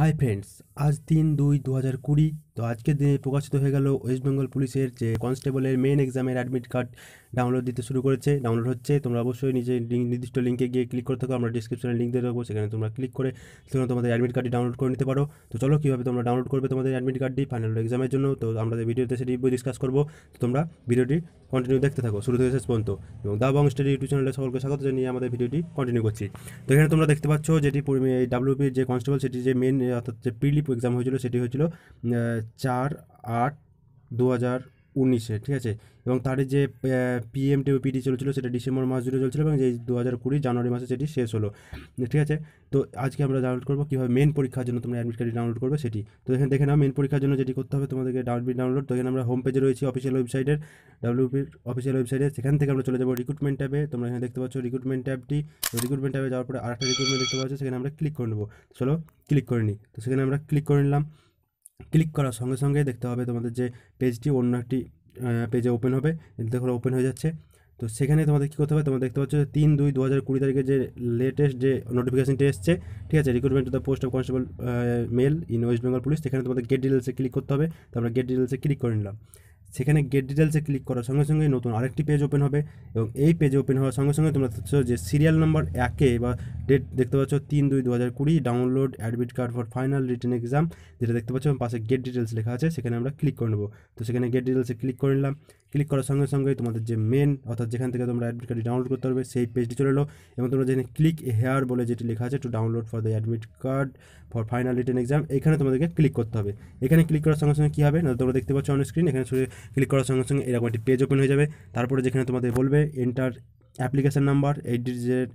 hi friends আজ তিন দুই দু হাজার কুড়ি তো আজকের দিনে প্রকাশিত হয়ে গেল ওয়েস্ট বেঙ্গল পুলিশের যে কনস্টেবলের মেন এক্সামের অ্যাডমিট কার্ড ডাউনলোড দিতে শুরু করেছে ডাউনলোড হচ্ছে তোমরা অবশ্যই নিজে নির্দিষ্ট লিঙ্কে গিয়ে ক্লিক করতে থাকো আমরা ডিসক্রিপশনে লিঙ্ক দিয়ে দেবো সেখানে তোমরা ক্লিক করে সেখানে তোমাদের অ্যাডমিট কার্ডটি ডাউনলোড করে নিতে পারো তো চলো কীভাবে তোমরা ডাউনলোড করবে তোমাদের অ্যাডমিট কার্ডটি ফাইনাল এক্সামের জন্য তো আমরা ভিডিওতে সেটি ডিসকাস করবো তো তোমরা ভিডিওটি কন্টিনিউ দেখতে থাকো শুরু থেকে শেষ পর্যন্ত এবং দা বং স্টাডি ইউটিউব চ্যানেলে সকলকে স্বাগত জানিয়ে আমাদের ভিডিওটি কন্টিনিউ করছি তো এখানে তোমরা দেখতে পাচ্ছ যেটি এই ডাব্লিউপির যে কনস্টেবল সেটি যে মেন অর্থাৎ যে প্রিলিপ এক্সাম হয়েছিল সেটি হয়েছিল চার আট দু হাজার উনিশে ঠিক আছে এবং তার যে পিএম পিডি চলেছিল সেটা ডিসেম্বর মাস জুড়ে চলছিল এবং যে দু হাজার কুড়ি জানুয়ারি মাসে সেটি শেষ হলো ঠিক আছে তো আজকে আমরা ডাউনলোড করবো কীভাবে মেন পরীক্ষার জন্য তোমরা অ্যাডমিট কার্ডটি ডাউনলোড করবে সেটি তো এখানে দেখে নাও মেন পরীক্ষার জন্য যেটি করতে হবে তোমাদেরকে ডাউনলোড ডাউনলোড তো এখানে আমরা হোম পেজে রয়েছি অফিসিয়াল ওয়েবসাইটের ডাব্লিউপির অফিসিয়াল ওয়েবসাইটে সেখান থেকে আমরা চলে যাবো রিক্রুটমেন্ট ট্যাবে তোমরা এখানে দেখতে পাচ্ছ রিক্রুটমেন্ট ট্যাবটি রিক্রুটমেন্ট ট্যাবে যাওয়ার পরে আরেকটা রিক্রুটমেন্ট দেখতে পাচ্ছ সেখানে আমরা ক্লিক করে নেবো চলো ক্লিক করে নিই তো সেখানে আমরা ক্লিক করে নিলাম ক্লিক করার সঙ্গে সঙ্গে দেখতে হবে তোমাদের যে পেজটি অন্য একটি পেজে ওপেন হবে দেখো ওপেন হয়ে যাচ্ছে তো সেখানে তোমাদের কী করতে হবে তোমরা দেখতে পাচ্ছ তিন দুই দু হাজার কুড়ি তারিখে যে লেটেস্ট যে নোটিফিকেশানটি এসছে ঠিক আছে recruitment to the post of constable male in West Bengal police সেখানে তোমাদের গেট ডিটেলসে ক্লিক করতে হবে আমরা গেট ডিটেলসে ক্লিক করে নিলাম সেখানে গেট ডিটেলসে ক্লিক করার সঙ্গে সঙ্গে নতুন আরেকটি পেজ ওপেন হবে এবং এই পেজে ওপেন হওয়ার সঙ্গে সঙ্গে তোমরা দেখছো যে সিরিয়াল নাম্বার একে বা ডেট দেখতে পাচ্ছ তিন দুই দু হাজার কুড়ি download admit card for final written exam যেটা দেখতে পাচ্ছ এবং পাশে গেট ডিটেলস লেখা আছে সেখানে আমরা ক্লিক করে নেবো তো সেখানে গেট ডিটেলসে ক্লিক করে নিলাম ক্লিক করার সঙ্গে সঙ্গে তোমাদের যে মেন অর্থাৎ যেখান থেকে তোমরা অ্যাডমিট কার্ড ডাউনলোড করতে পারবে সেই পেজটি চলে এলো এবং তোমরা যেখানে ক্লিক হেয়ার বলে যেটি লেখা আছে to download for the admit card for final written exam এখানে তোমাদেরকে ক্লিক করতে হবে এখানে ক্লিক করার সঙ্গে সঙ্গে কী হবে না তোমরা দেখতে পাচ্ছ অন স্ক্রিন এখানে ক্লিক করার সঙ্গে সঙ্গে এরকম একটি পেজ ওপেন হয়ে যাবে তারপরে যেখানে তোমাদের বলবে এন্টার অ্যাপ্লিকেশান নাম্বার এই ডিজিট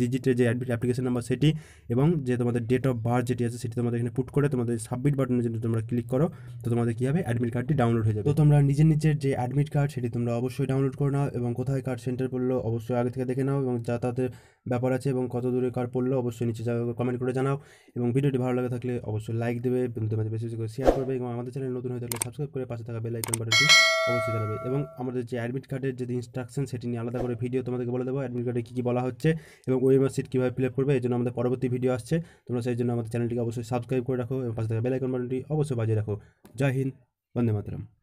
ডিজিটের যে অ্যাপ্লিকেশন নাম্বার সেটি এবং যে তোমাদের ডেট অফ বার্থ যেটি আছে সেটি তোমাদের এখানে পুট করে তোমাদের সাবমিট বাটনে যদি তোমরা ক্লিক করো তো তোমাদের কী হবে অ্যাডমিট কার্ডটি ডাউনলোড হয়ে যাবে তো তোমরা নিজের নিজের যে অ্যাডমিট কার্ড সেটি তোমরা অবশ্যই ডাউনলোড করে নাও এবং কোথায় কার্ড সেন্টার পড়লো অবশ্যই আগে থেকে দেখে নাও এবং যাতায়াতের ব্যাপার আছে এবং কত দূরে কার্ড পড়লো অবশ্যই নিচে কমেন্ট করে জানাও এবং ভিডিওটি ভালো লাগে থাকলে অবশ্যই লাইক দেবে এবং তোমাদের বেশি বেশি করে শেয়ার করবে এবং আমাদের চ্যানেল নতুন হয়ে থাকলে সাবস্ক্রাইব করে পাশে থাকা বেল আইকন বাটনটি অবশ্যই জানাবে এবং আমাদের যে অ্যাডমিট কার্ডের যে ইনস্ট্রাকশন সেটি নিয়ে আলাদা করে ভিডিও তোমাদেরকে বলে দেবো অ্যাডমিট কার্ডে কী কী বলা হচ্ছে এবং ওয়েমার সিট কীভাবে ফিল আপ করবে এই জন্য আমাদের পরবর্তী ভিডিও আসছে তোমরা সেই জন্য আমাদের চ্যানেলটিকে অবশ্যই সাবস্ক্রাইব করে রাখো এবং পাশে থাকা বেলাইকন বাটনটি অবশ্যই বাজিয়ে রাখো জয় হিন্দ বন্দে মাতরম